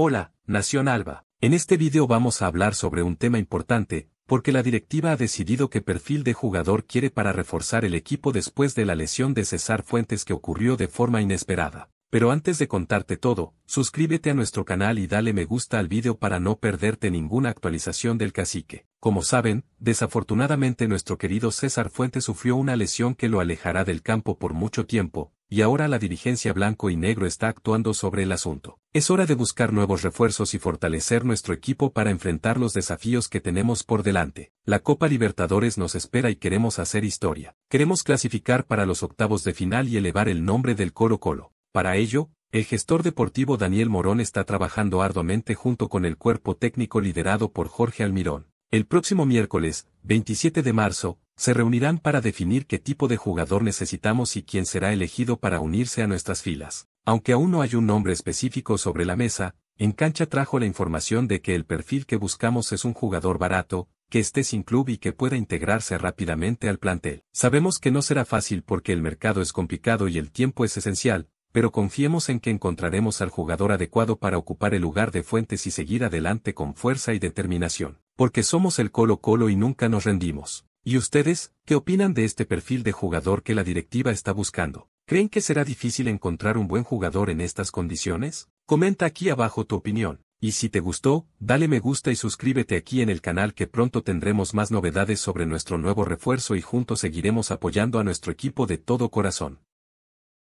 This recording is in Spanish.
Hola, Nación Alba. En este video vamos a hablar sobre un tema importante, porque la directiva ha decidido qué perfil de jugador quiere para reforzar el equipo después de la lesión de César Fuentes que ocurrió de forma inesperada. Pero antes de contarte todo, suscríbete a nuestro canal y dale me gusta al vídeo para no perderte ninguna actualización del cacique. Como saben, desafortunadamente nuestro querido César Fuentes sufrió una lesión que lo alejará del campo por mucho tiempo, y ahora la dirigencia blanco y negro está actuando sobre el asunto. Es hora de buscar nuevos refuerzos y fortalecer nuestro equipo para enfrentar los desafíos que tenemos por delante. La Copa Libertadores nos espera y queremos hacer historia. Queremos clasificar para los octavos de final y elevar el nombre del Coro Colo. Para ello, el gestor deportivo Daniel Morón está trabajando arduamente junto con el cuerpo técnico liderado por Jorge Almirón. El próximo miércoles, 27 de marzo, se reunirán para definir qué tipo de jugador necesitamos y quién será elegido para unirse a nuestras filas. Aunque aún no hay un nombre específico sobre la mesa, en cancha trajo la información de que el perfil que buscamos es un jugador barato, que esté sin club y que pueda integrarse rápidamente al plantel. Sabemos que no será fácil porque el mercado es complicado y el tiempo es esencial, pero confiemos en que encontraremos al jugador adecuado para ocupar el lugar de Fuentes y seguir adelante con fuerza y determinación, porque somos el Colo Colo y nunca nos rendimos. ¿Y ustedes, qué opinan de este perfil de jugador que la directiva está buscando? ¿Creen que será difícil encontrar un buen jugador en estas condiciones? Comenta aquí abajo tu opinión. Y si te gustó, dale me gusta y suscríbete aquí en el canal que pronto tendremos más novedades sobre nuestro nuevo refuerzo y juntos seguiremos apoyando a nuestro equipo de todo corazón.